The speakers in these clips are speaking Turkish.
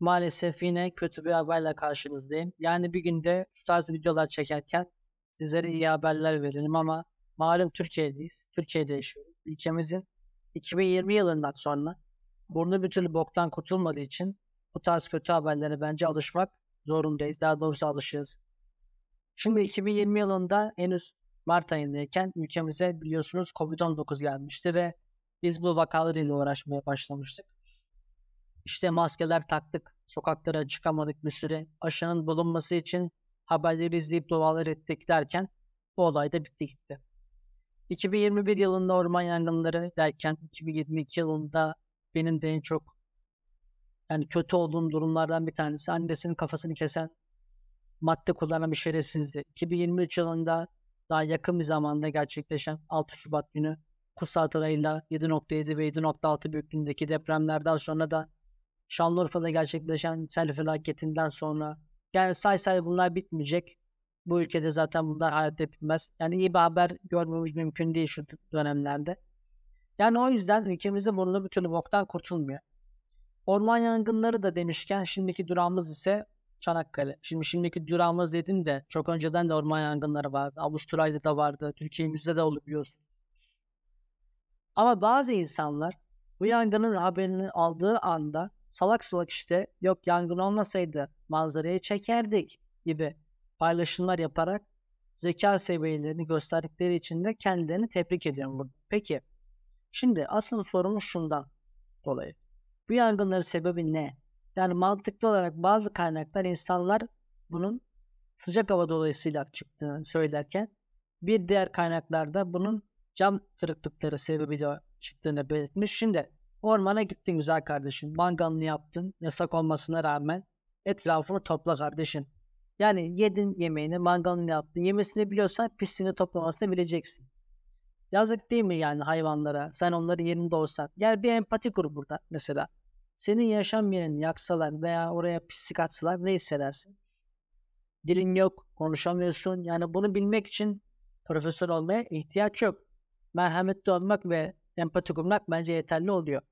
maalesef yine kötü bir haberle karşınızdayım. Yani bir günde şu tarz videolar çekerken sizlere iyi haberler verelim ama malum Türkiye'deyiz. Türkiye'de yaşıyoruz. Ülkemizin 2020 yılından sonra burnu bir türlü boktan kurtulmadığı için bu tarz kötü haberlere bence alışmak zorundayız. Daha doğrusu alışırız. Şimdi 2020 yılında henüz Mart ayındayken ülkemize biliyorsunuz COVID-19 gelmişti ve biz bu vakalar ile uğraşmaya başlamıştık. İşte maskeler taktık, sokaklara çıkamadık bir süre. Aşının bulunması için haberleri izleyip dualar ettik derken bu olay da bitti gitti. 2021 yılında orman yangınları derken 2022 yılında benim de en çok yani kötü olduğum durumlardan bir tanesi annesinin kafasını kesen madde kullanan bir şerefsizdi. 2023 yılında daha yakın bir zamanda gerçekleşen 6 Şubat günü Kutsal Tarayla 7.7 ve 7.6 büyüklüğündeki depremlerden sonra da Şanlıurfa'da gerçekleşen sel felaketinden sonra yani say say bunlar bitmeyecek. Bu ülkede zaten bunlar hayatta bitmez. Yani iyi bir haber görmemiz mümkün değil şu dönemlerde. Yani o yüzden ülkemizin burnu bütün türlü boktan kurtulmuyor. Orman yangınları da demişken şimdiki durağımız ise Çanakkale. Şimdi şimdiki durağımız dedim de çok önceden de orman yangınları vardı. Avustralya'da vardı. Türkiye'mizde de olup biliyorsun. Ama bazı insanlar bu yangının haberini aldığı anda salak salak işte yok yangın olmasaydı manzarayı çekerdik gibi paylaşımlar yaparak zeka seviyelerini gösterdikleri için de kendilerini tebrik ediyorum burada. Peki şimdi asıl sorumuz şundan dolayı. Bu yangınların sebebi ne? Yani mantıklı olarak bazı kaynaklar insanlar bunun sıcak hava dolayısıyla çıktığını söylerken bir diğer kaynaklarda bunun cam kırıklıkları sebebiyle çıktığını belirtmiş. Şimdi Ormana gittin güzel kardeşim. Mangalını yaptın. Yasak olmasına rağmen etrafını topla kardeşim. Yani yedin yemeğini, mangalını yaptın. Yemesini biliyorsan pisliğini toplamasını bileceksin. Yazık değil mi yani hayvanlara? Sen onların yerinde olsan. Yani bir empati kur burada mesela. Senin yaşam yerini yaksalar veya oraya pislik atsalar ne hissedersin? Dilin yok, konuşamıyorsun. Yani bunu bilmek için profesör olmaya ihtiyaç yok. Merhametli olmak ve empati kurmak bence yeterli oluyor.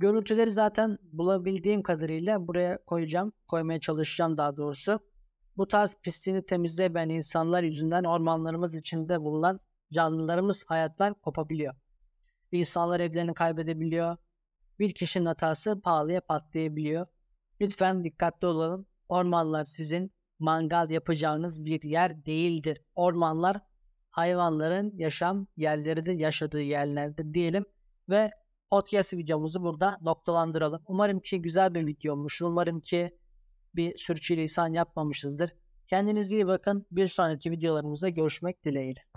Görüntüleri zaten bulabildiğim kadarıyla buraya koyacağım. Koymaya çalışacağım daha doğrusu. Bu tarz pisliğini temizlemeyen insanlar yüzünden ormanlarımız içinde bulunan canlılarımız hayattan kopabiliyor. İnsanlar evlerini kaybedebiliyor. Bir kişinin hatası pahalıya patlayabiliyor. Lütfen dikkatli olalım. Ormanlar sizin mangal yapacağınız bir yer değildir. Ormanlar hayvanların yaşam yerleridir, yaşadığı yerlerdir diyelim ve podcast videomuzu burada noktalandıralım. Umarım ki güzel bir video Umarım ki bir sürçülisan yapmamışızdır. Kendinize iyi bakın. Bir sonraki videolarımızda görüşmek dileğiyle.